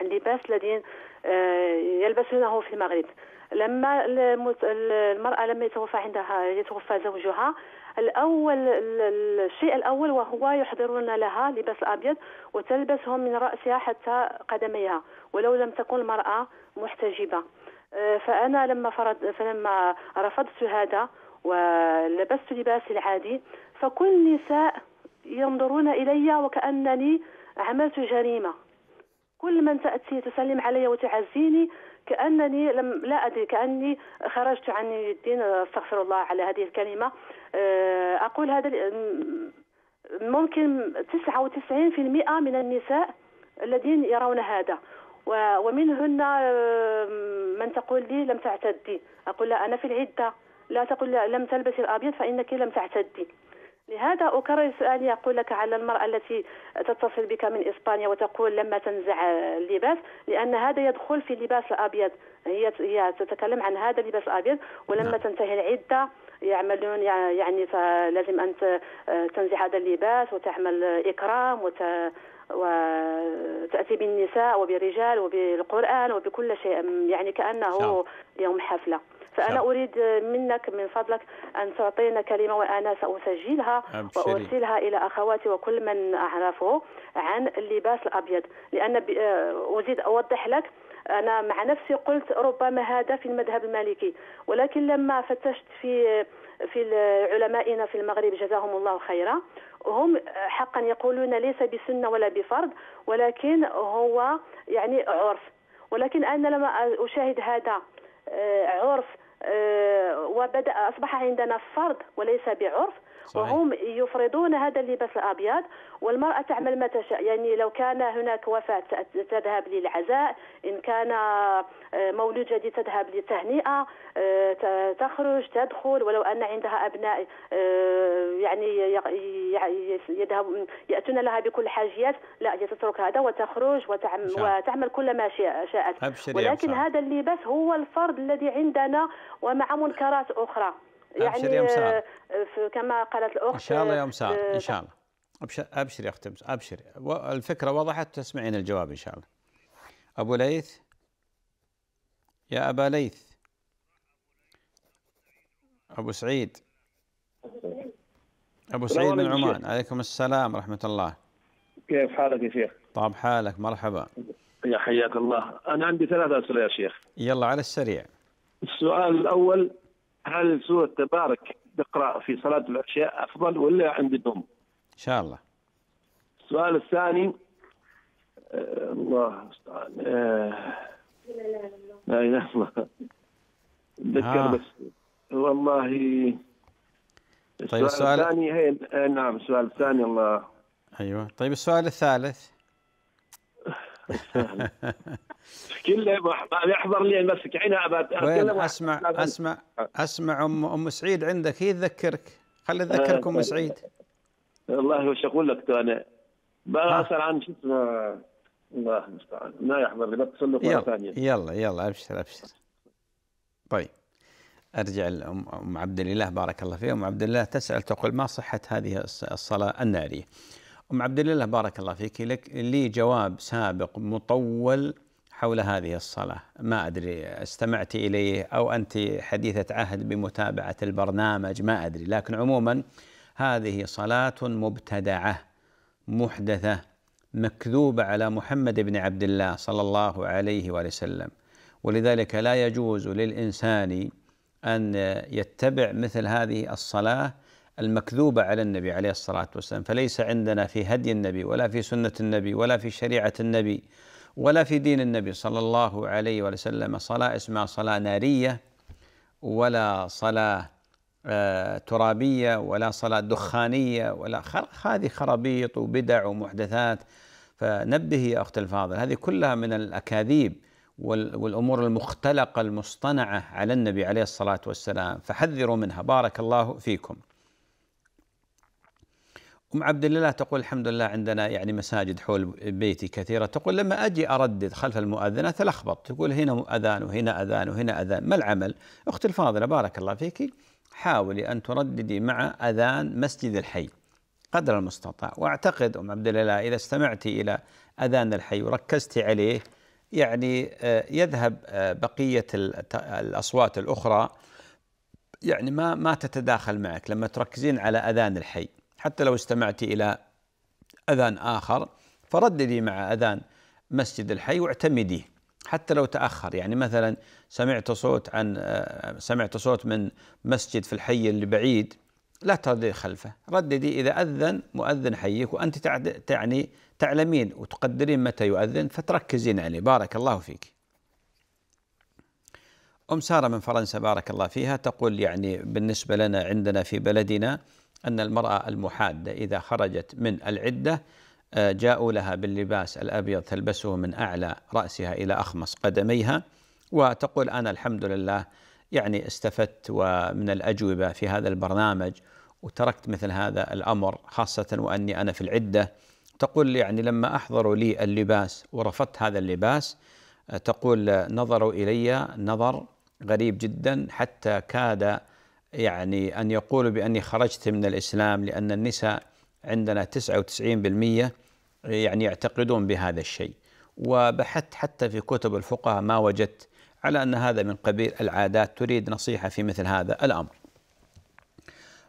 اللباس الذي آه، يلبسونه في المغرب لما المرأة لما يتوفى عندها يتوفى زوجها الأول الشيء الأول وهو يحضرون لها لباس ابيض وتلبسهم من رأسها حتى قدميها ولو لم تكن المرأة محتجبة آه، فأنا لما فرض فلما رفضت هذا ولبست لباسي العادي فكل النساء ينظرون إلي وكأنني عملت جريمة كل من تأتي تسلم علي وتعزيني كأنني لم لا أدري كأني خرجت عن الدين استغفر الله على هذه الكلمة آه، أقول هذا ممكن 99% من النساء الذين يرون هذا ومنهن آه، من تقول لي لم تعتدي أقول لا أنا في العدة لا تقل لم تلبسي الأبيض فإنك لم تعتدي لهذا أكرر سؤالي أقول لك على المرأة التي تتصل بك من إسبانيا وتقول لما تنزع اللباس لأن هذا يدخل في اللباس الأبيض هي هي تتكلم عن هذا اللباس الأبيض ولما نعم. تنتهي العدة يعملون يعني فلازم أن تنزع هذا اللباس وتعمل إكرام وت وتأتي بالنساء وبالرجال وبالقرآن وبكل شيء يعني كأنه يوم حفلة فأنا نعم. أريد منك من فضلك أن تعطينا كلمة وأنا سأسجلها وأرسلها إلى أخواتي وكل من أعرفه عن اللباس الأبيض لأن آه، أريد أوضح لك أنا مع نفسي قلت ربما هذا في المذهب المالكي ولكن لما فتشت في في علمائنا في المغرب جزاهم الله خيرا هم حقا يقولون ليس بسنة ولا بفرض ولكن هو يعني عرف ولكن أنا لما أشاهد هذا آه، عرف آه، وبدأ أصبح عندنا فرض وليس بعرف وهم يفرضون هذا اللباس الابيض والمراه تعمل ما تشاء يعني لو كان هناك وفاه تذهب للعزاء ان كان آه، مولود جديد تذهب للتهنئه آه، تخرج تدخل ولو ان عندها ابناء آه، يعني يذهب ياتون لها بكل حاجيات لا تترك هذا وتخرج وتعمل, وتعمل كل ما شاءت ولكن هذا اللباس هو الفرض الذي عندنا ومع منكرات اخرى يعني آه، كما قالت الاخت ان شاء الله يوم سار آه، ان شاء الله ابشري يا اختي ابشري الفكره وضحت تسمعين الجواب ان شاء الله ابو ليث يا ابا ليث ابو سعيد ابو سعيد من عمان عليكم السلام ورحمه الله كيف حالك يا شيخ؟ طاب حالك مرحبا يا حياك الله انا عندي ثلاث اسئله يا شيخ يلا على السريع السؤال الاول هل سورة تبارك تقرأ في صلاة العشاء أفضل ولا عند النوم؟ إن شاء الله. السؤال الثاني آه، الله المستعان الله. لا إله إلا الله أتذكر آه. بس والله طيب السؤال الثاني هي آه، نعم السؤال الثاني الله أيوه طيب السؤال الثالث كل يحضر لي المسك عينها ابى اسمع اسمع اسمع ام ام سعيد عندك هي تذكرك خلي تذكرك ام آه، سعيد والله وش اقول لك انا بسال عن شو اسمه الله المستعان ما يحضر لي بتصل لك مره ثانيه يلا يلا ابشر ابشر طيب ارجع لام ام عبد الله بارك الله فيها ام عبد الله تسال تقول ما صحه هذه الصلاه الناريه؟ أم عبد الله بارك الله فيك لك لي جواب سابق مطول حول هذه الصلاة ما أدري استمعت إليه أو أنت حديثة عهد بمتابعة البرنامج ما أدري لكن عموما هذه صلاة مبتدعة محدثة مكذوبة على محمد بن عبد الله صلى الله عليه وآله وسلم ولذلك لا يجوز للإنسان أن يتبع مثل هذه الصلاة المكذوبة على النبي عليه الصلاة والسلام فليس عندنا في هدي النبي ولا في سنة النبي ولا في شريعة النبي ولا في دين النبي صلى الله عليه وسلم صلاة اسمها صلاة نارية ولا صلاة آه، ترابية ولا صلاة دخانية ولا هذه خرابيط وبدع ومحدثات فنبه يا أخت الفاضل هذه كلها من الأكاذيب والأمور المختلقة المصطنعة على النبي عليه الصلاة والسلام فحذروا منها بارك الله فيكم أم عبد الله تقول الحمد لله عندنا يعني مساجد حول بيتي كثيرة تقول لما أجي أردد خلف المؤذنة تلخبط تقول هنا أذان وهنا أذان وهنا أذان ما العمل أختي الفاضلة بارك الله فيك حاولي أن ترددي مع أذان مسجد الحي قدر المستطاع وأعتقد أم عبد الله إذا استمعت إلى أذان الحي وركزت عليه يعني آه، يذهب آه، بقية الأصوات الأخرى يعني ما ما تتداخل معك لما تركزين على أذان الحي حتى لو استمعت إلى أذان آخر فرددي مع أذان مسجد الحي واعتمديه حتى لو تأخر يعني مثلا سمعت صوت عن آه، سمعت صوت من مسجد في الحي اللي بعيد لا ترددي خلفه رددي إذا أذن مؤذن حيك وأنت تعني تعلمين وتقدرين متى يؤذن فتركزين عليه بارك الله فيك أم سارة من فرنسا بارك الله فيها تقول يعني بالنسبة لنا عندنا في بلدنا أن المرأة المحادة إذا خرجت من العدة آه، جاءوا لها باللباس الأبيض تلبسه من أعلى رأسها إلى أخمص قدميها وتقول أنا الحمد لله يعني استفدت ومن الأجوبة في هذا البرنامج وتركت مثل هذا الأمر خاصة وأني أنا في العدة تقول يعني لما أحضروا لي اللباس ورفضت هذا اللباس آه، تقول نظروا إلي نظر غريب جدا حتى كاد يعني أن يقولوا بأني خرجت من الإسلام لأن النساء عندنا 99% يعني يعتقدون بهذا الشيء وبحثت حتى في كتب الفقهاء ما وجدت على أن هذا من قبيل العادات تريد نصيحة في مثل هذا الأمر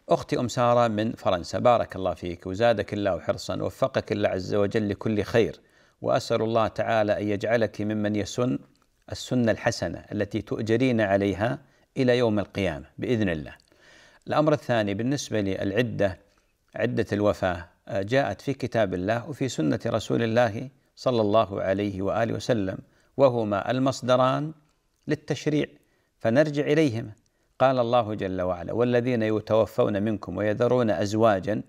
أختي أم سارة من فرنسا بارك الله فيك وزادك الله حرصا ووفقك الله عز وجل لكل خير وأسأل الله تعالى أن يجعلك ممن يسن السنة الحسنة التي تؤجرين عليها إلى يوم القيامة بإذن الله الأمر الثاني بالنسبة للعدة عدة الوفاة آه، جاءت في كتاب الله وفي سنة رسول الله صلى الله عليه وآله وسلم وهما المصدران للتشريع فنرجع إليهما قال الله جل وعلا والذين يتوفون منكم ويذرون أزواجا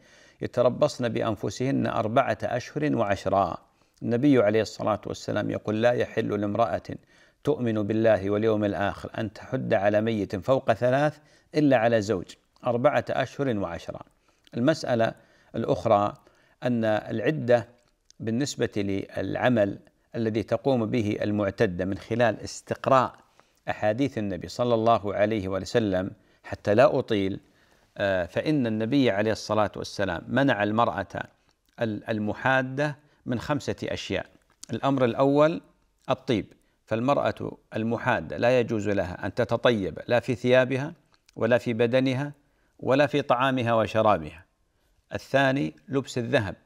يتربصن بأنفسهن أربعة أشهر وعشرا النبي عليه الصلاة والسلام يقول لا يحل لامرأة تؤمن بالله واليوم الآخر أن تحد على ميت فوق ثلاث إلا على زوج أربعة أشهر وعشرة المسألة الأخرى أن العدة بالنسبة للعمل الذي تقوم به المعتدة من خلال استقراء أحاديث النبي صلى الله عليه وسلم حتى لا أطيل آه، فإن النبي عليه الصلاة والسلام منع المرأة المحادة من خمسة أشياء الأمر الأول الطيب فالمرأة المحادة لا يجوز لها أن تتطيب لا في ثيابها ولا في بدنها ولا في طعامها وشرابها الثاني لبس الذهب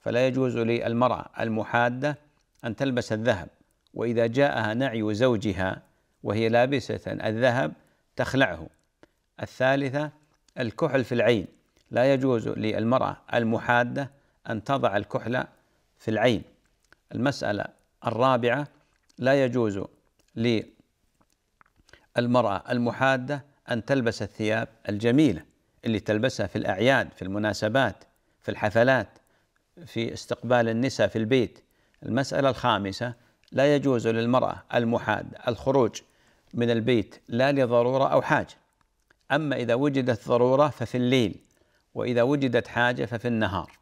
فلا يجوز للمرأة المحادة أن تلبس الذهب وإذا جاءها نعي زوجها وهي لابسة الذهب تخلعه الثالثة الكحل في العين لا يجوز للمرأة المحادة أن تضع الكحل في العين المسألة الرابعة لا يجوز للمرأة المحادة أن تلبس الثياب الجميلة اللي تلبسها في الأعياد في المناسبات في الحفلات في استقبال النساء في البيت المسألة الخامسة لا يجوز للمرأة المحادة الخروج من البيت لا لضرورة أو حاجة أما إذا وجدت ضرورة ففي الليل وإذا وجدت حاجة ففي النهار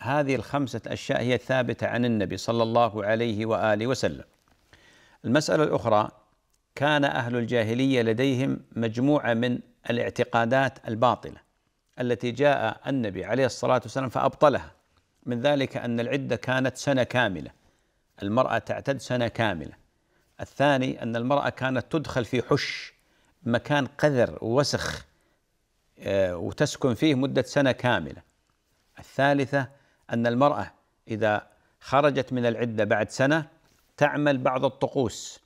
هذه الخمسة أشياء هي الثابتة عن النبي صلى الله عليه وآله وسلم المسألة الأخرى كان أهل الجاهلية لديهم مجموعة من الاعتقادات الباطلة التي جاء النبي عليه الصلاة والسلام فأبطلها من ذلك أن العدة كانت سنة كاملة المرأة تعتد سنة كاملة الثاني أن المرأة كانت تدخل في حش مكان قذر ووسخ آه، وتسكن فيه مدة سنة كاملة الثالثة أن المرأة إذا خرجت من العدة بعد سنة تعمل بعض الطقوس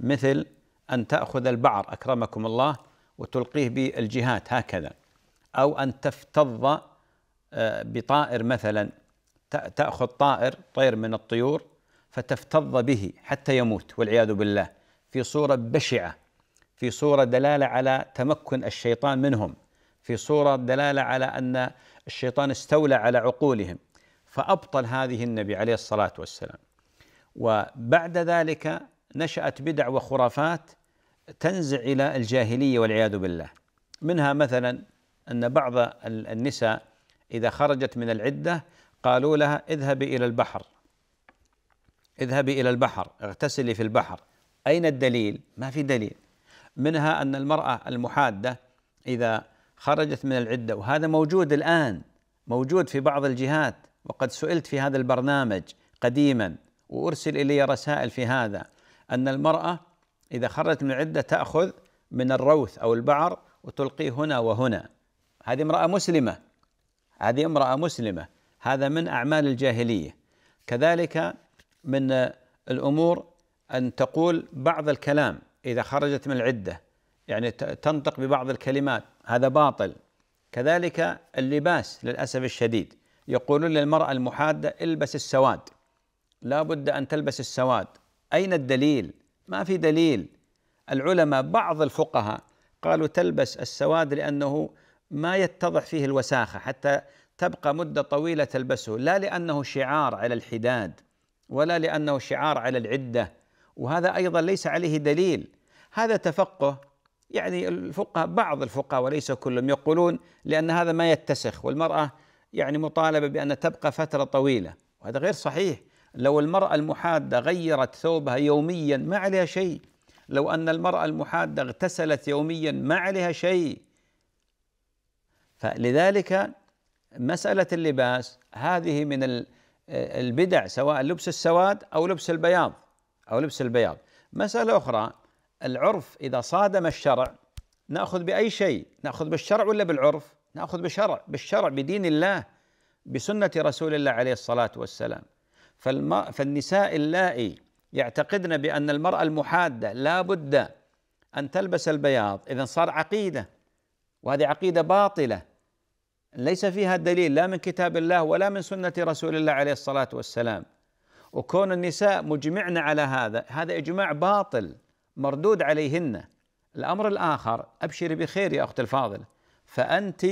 مثل أن تأخذ البعر أكرمكم الله وتلقيه بالجهات هكذا أو أن تفتض آه، بطائر مثلا تأخذ طائر طير من الطيور فتفتض به حتى يموت والعياذ بالله في صورة بشعة في صورة دلالة على تمكن الشيطان منهم في صورة دلالة على أن الشيطان استولى على عقولهم فأبطل هذه النبي عليه الصلاة والسلام وبعد ذلك نشأت بدع وخرافات تنزع إلى الجاهلية والعياذ بالله منها مثلا أن بعض النساء إذا خرجت من العدة قالوا لها اذهبي إلى البحر اذهبي إلى البحر اغتسلي في البحر أين الدليل؟ ما في دليل منها أن المرأة المحادة إذا خرجت من العدة وهذا موجود الآن موجود في بعض الجهات وقد سئلت في هذا البرنامج قديما وارسل الي رسائل في هذا ان المراه اذا خرجت من العده تاخذ من الروث او البعر وتلقيه هنا وهنا هذه امراه مسلمه هذه امراه مسلمه هذا من اعمال الجاهليه كذلك من الامور ان تقول بعض الكلام اذا خرجت من العده يعني تنطق ببعض الكلمات هذا باطل كذلك اللباس للاسف الشديد يقولون للمراه المحاده البس السواد لا بد أن تلبس السواد أين الدليل؟ ما في دليل العلماء بعض الفقهاء قالوا تلبس السواد لأنه ما يتضح فيه الوساخة حتى تبقى مدة طويلة تلبسه لا لأنه شعار على الحداد ولا لأنه شعار على العدة وهذا أيضا ليس عليه دليل هذا تفقه يعني الفقهاء بعض الفقهاء وليس كلهم يقولون لأن هذا ما يتسخ والمرأة يعني مطالبة بأن تبقى فترة طويلة وهذا غير صحيح لو المرأة المحادة غيرت ثوبها يوميا ما عليها شيء لو أن المرأة المحادة اغتسلت يوميا ما عليها شيء فلذلك مسألة اللباس هذه من البدع سواء لبس السواد أو لبس البياض أو لبس البياض مسألة أخرى العرف إذا صادم الشرع نأخذ بأي شيء نأخذ بالشرع ولا بالعرف نأخذ بالشرع بالشرع بدين الله بسنة رسول الله عليه الصلاة والسلام فالنساء اللائي يعتقدن بأن المرأة المحادة لا بد أن تلبس البياض إذا صار عقيدة وهذه عقيدة باطلة ليس فيها دليل لا من كتاب الله ولا من سنة رسول الله عليه الصلاة والسلام وكون النساء مجمعن على هذا هذا إجماع باطل مردود عليهن الأمر الآخر أبشري بخير يا أخت الفاضلة فأنت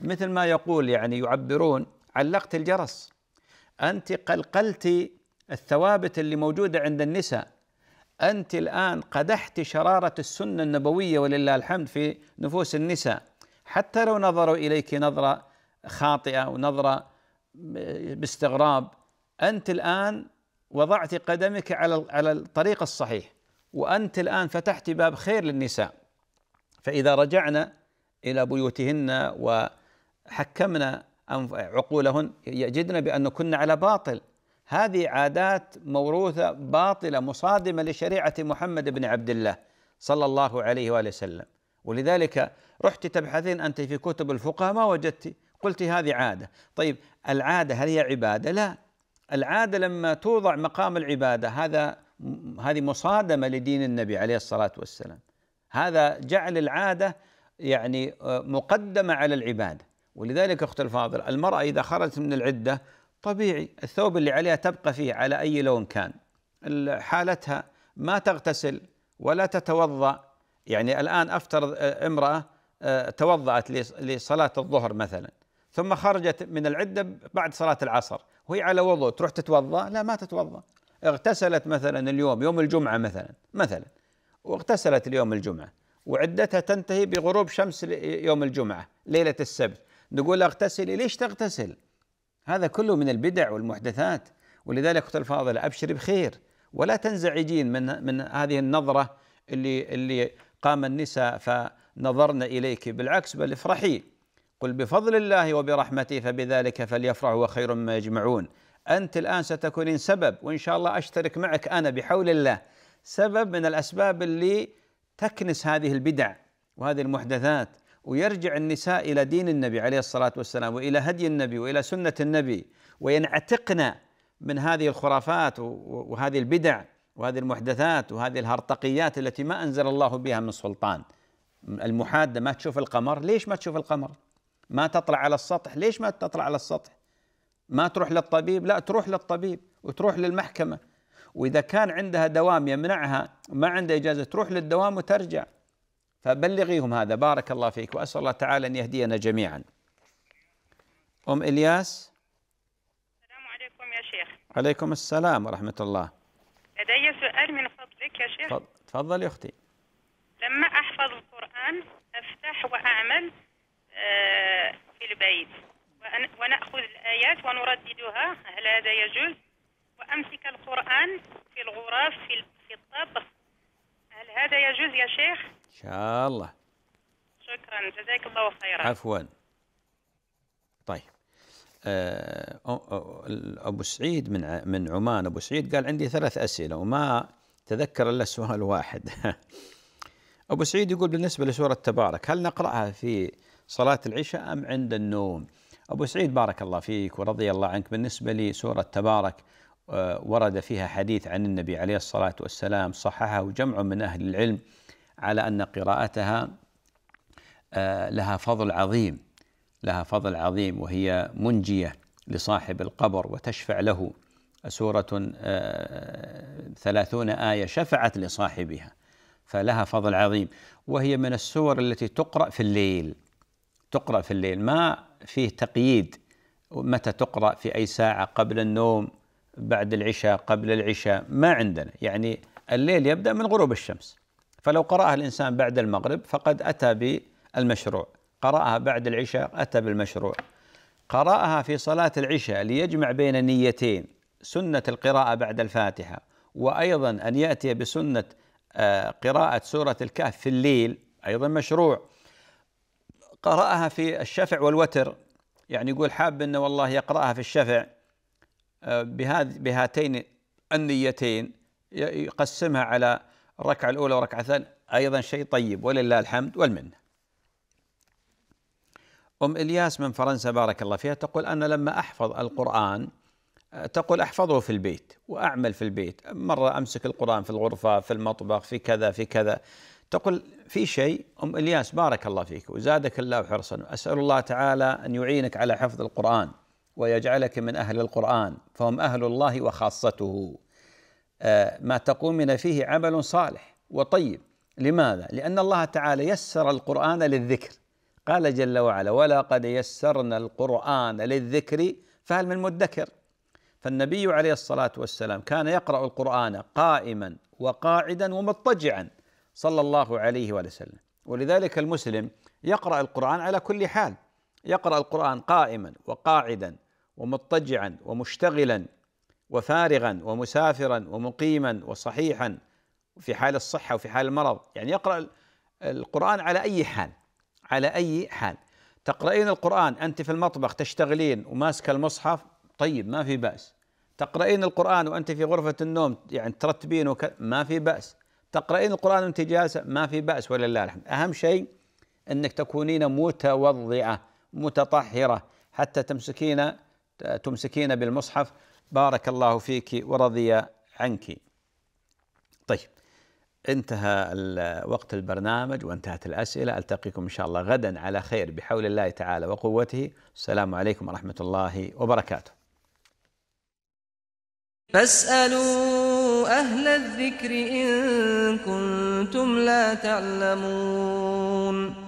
مثل ما يقول يعني يعبرون علقت الجرس انت قلقلت الثوابت اللي موجوده عند النساء انت الان قدحت شراره السنه النبويه ولله الحمد في نفوس النساء حتى لو نظروا اليك نظره خاطئه ونظره باستغراب انت الان وضعت قدمك على على الطريق الصحيح وانت الان فتحت باب خير للنساء فاذا رجعنا الى بيوتهن وحكمنا عقولهن يجدن بأن كنا على باطل هذه عادات موروثة باطلة مصادمة لشريعة محمد بن عبد الله صلى الله عليه وآله وسلم ولذلك رحت تبحثين أنت في كتب الفقهاء ما وجدت قلت هذه عادة طيب العادة هل هي عبادة لا العادة لما توضع مقام العبادة هذا هذه مصادمة لدين النبي عليه الصلاة والسلام هذا جعل العادة يعني آه، مقدمة على العبادة ولذلك أخت الفاضل المرأة إذا خرجت من العدة طبيعي الثوب اللي عليها تبقى فيه على أي لون كان حالتها ما تغتسل ولا تتوضأ يعني الآن أفترض امرأة آه، توضأت لصلاة الظهر مثلا ثم خرجت من العدة بعد صلاة العصر وهي على وضوء تروح تتوضأ لا ما تتوضأ اغتسلت مثلا اليوم يوم الجمعة مثلا مثلا واغتسلت اليوم الجمعة وعدتها تنتهي بغروب شمس يوم الجمعة ليلة السبت نقول اغتسلي ليش تغتسل؟ هذا كله من البدع والمحدثات ولذلك اخت الفاضله ابشري بخير ولا تنزعجين من من هذه النظره اللي اللي قام النساء فنظرن اليك بالعكس بل افرحي قل بفضل الله وبرحمته فبذلك فليفرحوا وخير مما يجمعون انت الان ستكونين سبب وان شاء الله اشترك معك انا بحول الله سبب من الاسباب اللي تكنس هذه البدع وهذه المحدثات ويرجع النساء الى دين النبي عليه الصلاه والسلام والى هدي النبي والى سنه النبي وينعتقن من هذه الخرافات وهذه البدع وهذه المحدثات وهذه الهرطقيات التي ما انزل الله بها من سلطان المحاده ما تشوف القمر ليش ما تشوف القمر؟ ما تطلع على السطح ليش ما تطلع على السطح؟ ما تروح للطبيب لا تروح للطبيب وتروح للمحكمه واذا كان عندها دوام يمنعها ما عندها اجازه تروح للدوام وترجع فبلغيهم هذا بارك الله فيك وأسأل الله تعالى أن يهدينا جميعا أم إلياس السلام عليكم يا شيخ عليكم السلام ورحمة الله لدي سؤال من فضلك يا شيخ تفضل يا أختي لما أحفظ القرآن أفتح وأعمل آه، في البيت ونأخذ الآيات ونرددها هل هذا يجوز وأمسك القرآن في الغرف في الطبخ هل هذا يجوز يا شيخ إن شاء الله شكرا جزاك الله خيرا عفوا طيب آه، ابو سعيد من من عمان ابو سعيد قال عندي ثلاث اسئله وما تذكر الا سؤال واحد ابو سعيد يقول بالنسبه لسوره تبارك هل نقراها في صلاه العشاء ام عند النوم؟ ابو سعيد بارك الله فيك ورضي الله عنك بالنسبه لسوره تبارك آه، ورد فيها حديث عن النبي عليه الصلاه والسلام صححه جمع من اهل العلم على ان قراءتها آه، لها فضل عظيم لها فضل عظيم وهي منجيه لصاحب القبر وتشفع له سورة آه، ثلاثون آية شفعت لصاحبها فلها فضل عظيم وهي من السور التي تقرأ في الليل تقرأ في الليل ما فيه تقييد متى تقرأ في أي ساعة قبل النوم بعد العشاء قبل العشاء ما عندنا يعني الليل يبدأ من غروب الشمس فلو قرأها الإنسان بعد المغرب فقد أتى بالمشروع قرأها بعد العشاء أتى بالمشروع قرأها في صلاة العشاء ليجمع بين النيتين سنة القراءة بعد الفاتحة وأيضا أن يأتي بسنة آه، قراءة سورة الكهف في الليل أيضا مشروع قرأها في الشفع والوتر يعني يقول حاب أنه والله يقرأها في الشفع آه، بهاتين النيتين يقسمها على الركعة الأولى والركعة الثانية أيضا شيء طيب ولله الحمد والمنة أم إلياس من فرنسا بارك الله فيها تقول أنا لما أحفظ القرآن تقول أحفظه في البيت وأعمل في البيت مرة أمسك القرآن في الغرفة في المطبخ في كذا في كذا تقول في شيء أم إلياس بارك الله فيك وزادك الله حرصا أسأل الله تعالى أن يعينك على حفظ القرآن ويجعلك من أهل القرآن فهم أهل الله وخاصته ما تقومنا فيه عمل صالح وطيب لماذا؟ لأن الله تعالى يسر القرآن للذكر قال جل وعلا ولقد يسرنا القرآن للذكر فهل من مدكر؟ فالنبي عليه الصلاة والسلام كان يقرأ القرآن قائما وقاعدا ومضطجعا صلى الله عليه وسلم ولذلك المسلم يقرأ القرآن على كل حال يقرأ القرآن قائما وقاعدا ومضطجعا ومشتغلا وفارغا ومسافرا ومقيما وصحيحا في حال الصحة وفي حال المرض يعني يقرأ القرآن على أي حال على أي حال تقرأين القرآن أنت في المطبخ تشتغلين وماسكة المصحف طيب ما في بأس تقرأين القرآن وأنت في غرفة النوم يعني ترتبين وك... ما في بأس تقرأين القرآن وأنت جالسة ما في بأس ولله الحمد أهم شيء أنك تكونين متوضعة متطهرة حتى تمسكين تمسكين بالمصحف بارك الله فيك ورضي عنك طيب انتهى وقت البرنامج وانتهت الأسئلة ألتقيكم إن شاء الله غدا على خير بحول الله تعالى وقوته السلام عليكم ورحمة الله وبركاته فاسألوا أهل الذكر إن كنتم لا تعلمون